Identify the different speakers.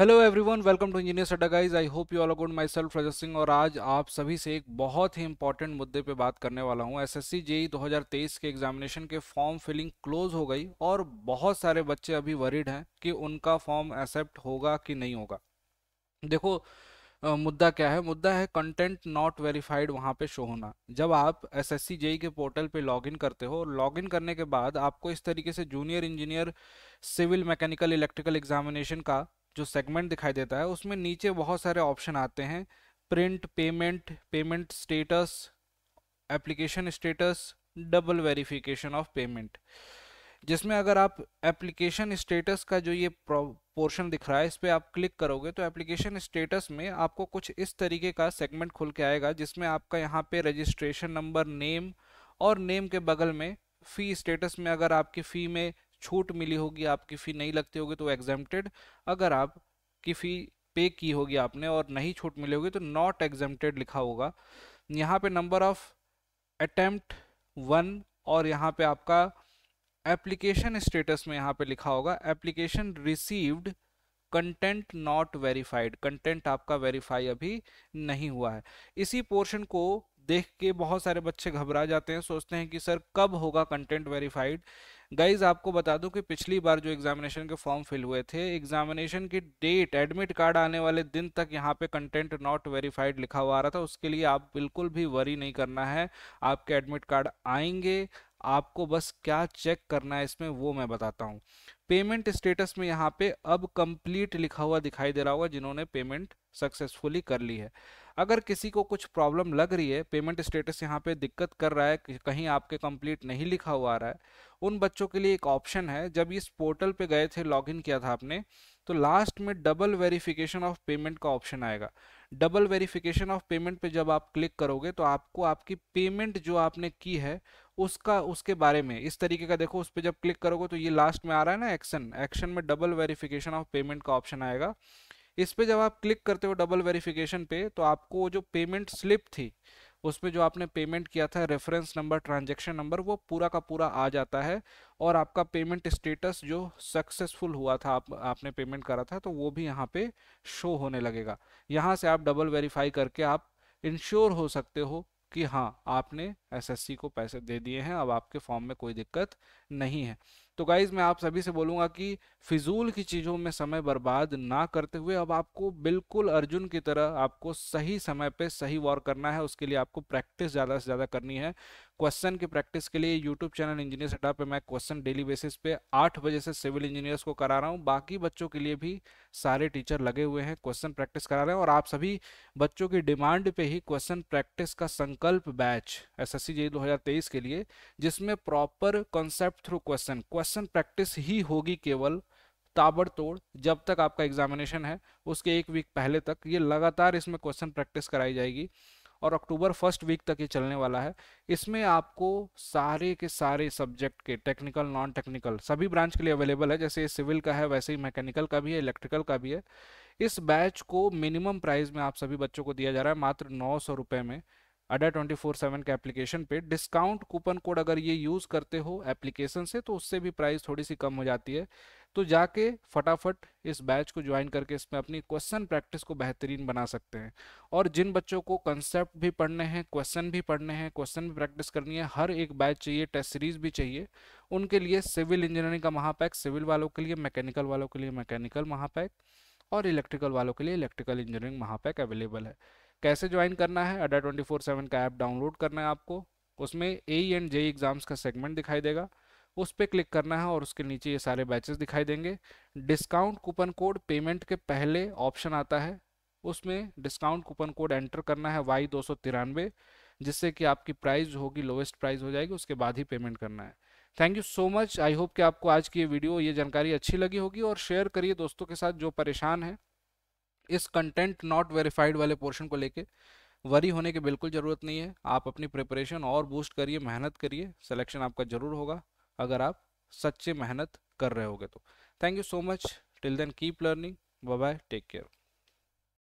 Speaker 1: hello everyone welcome to engineer Sadda guys I hope you all good myself Rajat Singh और आज आप सभी से एक बहुत ही इंपॉर्टेंट मुद्दे पे बात करने वाला हूँ एसएससी जेई 2023 के एग्जामिनेशन के फॉर्म फिलिंग क्लोज हो गई और बहुत सारे बच्चे अभी वरीड हैं कि उनका फॉर्म एक्सेप्ट होगा कि नहीं होगा देखो मुद्दा क्या है मुद्दा है कंटेंट नॉट वेरीफाइड वहाँ पे शो होना जब आप एस एस e के पोर्टल पे लॉगिन करते हो लॉगिन करने के बाद आपको इस तरीके से junior engineer civil mechanical electrical examination का जो सेगमेंट दिखाई देता है उसमें नीचे बहुत सारे ऑप्शन आते हैं print payment payment status application status double verification of payment जिसमें अगर आप एप्लीकेशन स्टेटस का जो ये पोर्शन दिख रहा है इस पर आप क्लिक करोगे तो एप्लीकेशन स्टेटस में आपको कुछ इस तरीके का सेगमेंट खुल के आएगा जिसमें आपका यहाँ पे रजिस्ट्रेशन नंबर नेम और नेम के बगल में फ़ी स्टेटस में अगर आपकी फ़ी में छूट मिली होगी आपकी फ़ी नहीं लगती होगी तो एग्जेप्टेड अगर आप की फ़ी पे की होगी आपने और नहीं छूट मिली होगी तो नॉट एग्जेप्टेड लिखा होगा यहाँ पे नंबर ऑफ अटैम्प्ट वन और यहाँ पे आपका एप्लीकेशन स्टेटस में यहाँ पे लिखा होगा application received content not verified content आपका वेरीफाई अभी नहीं हुआ है इसी पोर्शन को देख के बहुत सारे बच्चे घबरा जाते हैं सोचते हैं कि सर कब होगा कंटेंट वेरीफाइड गाइज आपको बता दूं कि पिछली बार जो एग्जामिनेशन के फॉर्म फिल हुए थे एग्जामिनेशन की डेट एडमिट कार्ड आने वाले दिन तक यहाँ पे कंटेंट नॉट वेरीफाइड लिखा हुआ आ रहा था उसके लिए आप बिल्कुल भी वरी नहीं करना है आपके एडमिट कार्ड आएंगे आपको बस क्या चेक करना है इसमें वो मैं बताता हूँ पेमेंट स्टेटस में यहाँ पे अब कंप्लीट लिखा हुआ दिखाई दे रहा होगा जिन्होंने पेमेंट सक्सेसफुली कर ली है अगर किसी को कुछ प्रॉब्लम लग रही है पेमेंट स्टेटस यहाँ पे दिक्कत कर रहा है कहीं आपके कंप्लीट नहीं लिखा हुआ आ रहा है उन बच्चों के लिए एक ऑप्शन है जब इस पोर्टल पे गए थे लॉगिन किया था आपने तो लास्ट में डबल वेरिफिकेशन ऑफ पेमेंट का ऑप्शन आएगा डबल वेरिफिकेशन ऑफ पेमेंट पे जब आप क्लिक करोगे तो आपको आपकी पेमेंट जो आपने की है उसका उसके बारे में इस तरीके का देखो उस पर जब क्लिक करोगे तो ये लास्ट में आ रहा है ना एक्शन एक्शन में डबल वेरिफिकेशन ऑफ पेमेंट का ऑप्शन आएगा इस पर जब आप क्लिक करते हो डबल वेरिफिकेशन पे तो आपको जो पेमेंट स्लिप थी उसमें जो आपने पेमेंट किया था रेफरेंस नंबर ट्रांजेक्शन नंबर वो पूरा का पूरा आ जाता है और आपका पेमेंट स्टेटस जो सक्सेसफुल हुआ था आप आपने पेमेंट करा था तो वो भी यहाँ पे शो होने लगेगा यहाँ से आप डबल वेरीफाई करके आप इंश्योर हो सकते हो कि हाँ आपने एसएससी को पैसे दे दिए हैं अब आपके फॉर्म में कोई दिक्कत नहीं है तो गाइज मैं आप सभी से बोलूंगा कि फिजूल की चीज़ों में समय बर्बाद ना करते हुए अब आपको बिल्कुल अर्जुन की तरह आपको सही समय पे सही वॉर करना है उसके लिए आपको प्रैक्टिस ज़्यादा से ज़्यादा करनी है क्वेश्चन की प्रैक्टिस के लिए यूट्यूब चैनल इंजीनियर सेटअप पे मैं क्वेश्चन डेली बेसिस पे आठ बजे से सिविल इंजीनियर्स को करा रहा हूँ बाकी बच्चों के लिए भी सारे टीचर लगे हुए हैं क्वेश्चन प्रैक्टिस करा रहे हैं और आप सभी बच्चों की डिमांड पे ही क्वेश्चन प्रैक्टिस का संकल्प बैच एस एस सी दो के लिए जिसमें proper concept through question question practice ही होगी केवल ताबड़तोड़ जब तक आपका एग्जामिनेशन है उसके एक वीक पहले तक ये लगातार इसमें क्वेश्चन प्रैक्टिस कराई जाएगी और अक्टूबर फर्स्ट वीक तक ये चलने वाला है इसमें आपको सारे के सारे सब्जेक्ट के टेक्निकल नॉन टेक्निकल सभी ब्रांच के लिए अवेलेबल है जैसे सिविल का है वैसे ही मैकेनिकल का भी है इलेक्ट्रिकल का भी है इस बैच को मिनिमम प्राइस में आप सभी बच्चों को दिया जा रहा है मात्र नौ सौ रुपये में अडा ट्वेंटी फोर सेवन के एप्लीकेशन पे डिस्काउंट कूपन कोड अगर ये यूज़ करते हो एप्लीकेशन से तो उससे भी प्राइस थोड़ी सी कम हो जाती है तो जाके फटाफट इस बैच को ज्वाइन करके इसमें अपनी क्वेश्चन प्रैक्टिस को बेहतरीन बना सकते हैं और जिन बच्चों को कंसेप्ट भी पढ़ने हैं क्वेश्चन भी पढ़ने हैं क्वेश्चन भी प्रैक्टिस करनी है हर एक बैच चाहिए टेस्ट सीरीज भी चाहिए उनके लिए सिविल इंजीनियरिंग का महापैक सिविल वालों के लिए मैकेनिकल वालों के लिए मैकेनिकल महापैक और इलेक्ट्रिकल वालों के लिए इलेक्ट्रिकल इंजीनियरिंग महापैक अवेलेबल है कैसे ज्वाइन करना है अड्डा ट्वेंटी फोर सेवन का ऐप डाउनलोड करना है आपको उसमें ए एंड जे एग्ज़ाम्स का सेगमेंट दिखाई देगा उस पर क्लिक करना है और उसके नीचे ये सारे बैचेस दिखाई देंगे डिस्काउंट कूपन कोड पेमेंट के पहले ऑप्शन आता है उसमें डिस्काउंट कूपन कोड एंटर करना है वाई दो सौ तिरानवे जिससे कि आपकी प्राइस होगी लोवेस्ट प्राइस हो जाएगी उसके बाद ही पेमेंट करना है thank you so much I hope कि आपको आज की ये वीडियो ये जानकारी अच्छी लगी होगी और शेयर करिए दोस्तों के साथ जो परेशान है इस कंटेंट नॉट वेरीफाइड वाले पोर्शन को लेके वरी होने की बिल्कुल ज़रूरत नहीं है आप अपनी प्रिपरेशन और बूस्ट करिए मेहनत करिए सिलेक्शन आपका ज़रूर होगा अगर आप सच्चे मेहनत कर रहे होगे तो thank you so much till then keep learning bye bye take care